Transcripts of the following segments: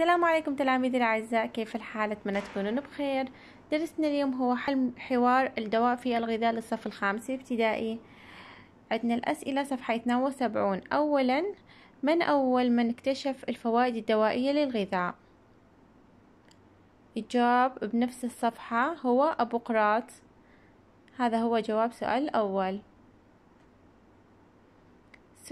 السلام عليكم تلاميذي الأعزاء كيف الحال أتمنى تكونون بخير درسنا اليوم هو حل حوار الدواء في الغذاء للصف الخامس ابتدائي عندنا الأسئلة صفحة 72 أولا من أول من اكتشف الفوائد الدوائية للغذاء الجواب بنفس الصفحة هو أبو قراط هذا هو جواب سؤال الأول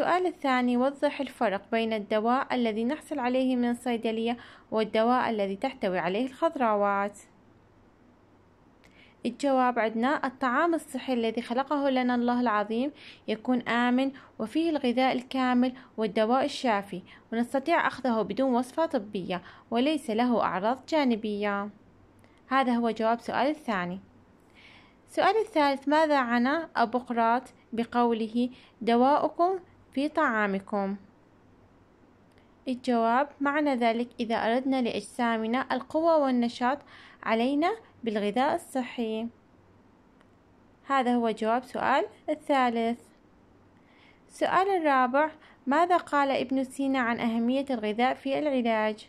السؤال الثاني وضح الفرق بين الدواء الذي نحصل عليه من الصيدلية والدواء الذي تحتوي عليه الخضروات الجواب عندنا الطعام الصحي الذي خلقه لنا الله العظيم يكون آمن وفيه الغذاء الكامل والدواء الشافي ونستطيع أخذه بدون وصفة طبية وليس له أعراض جانبية هذا هو جواب سؤال الثاني السؤال الثالث ماذا عنا أبقراط بقوله دواؤكم في طعامكم الجواب معنى ذلك إذا أردنا لأجسامنا القوة والنشاط علينا بالغذاء الصحي هذا هو جواب سؤال الثالث سؤال الرابع ماذا قال ابن سينا عن أهمية الغذاء في العلاج؟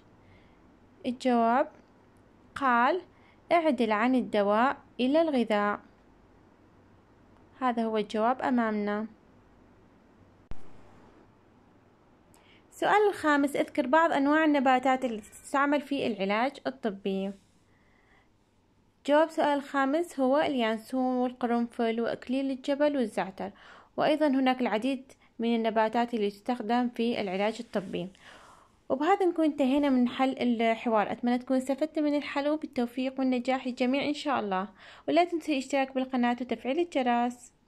الجواب قال اعدل عن الدواء إلى الغذاء هذا هو الجواب أمامنا السؤال الخامس اذكر بعض أنواع النباتات اللي تستعمل في العلاج الطبي جواب سؤال الخامس هو اليانسون والقرنفل وأكليل الجبل والزعتر وأيضا هناك العديد من النباتات اللي تستخدم في العلاج الطبي وبهذا نكون انتهينا من حل الحوار أتمنى تكون استفدت من الحل وبالتوفيق والنجاح للجميع إن شاء الله ولا تنسوا الاشتراك بالقناة وتفعيل الجرس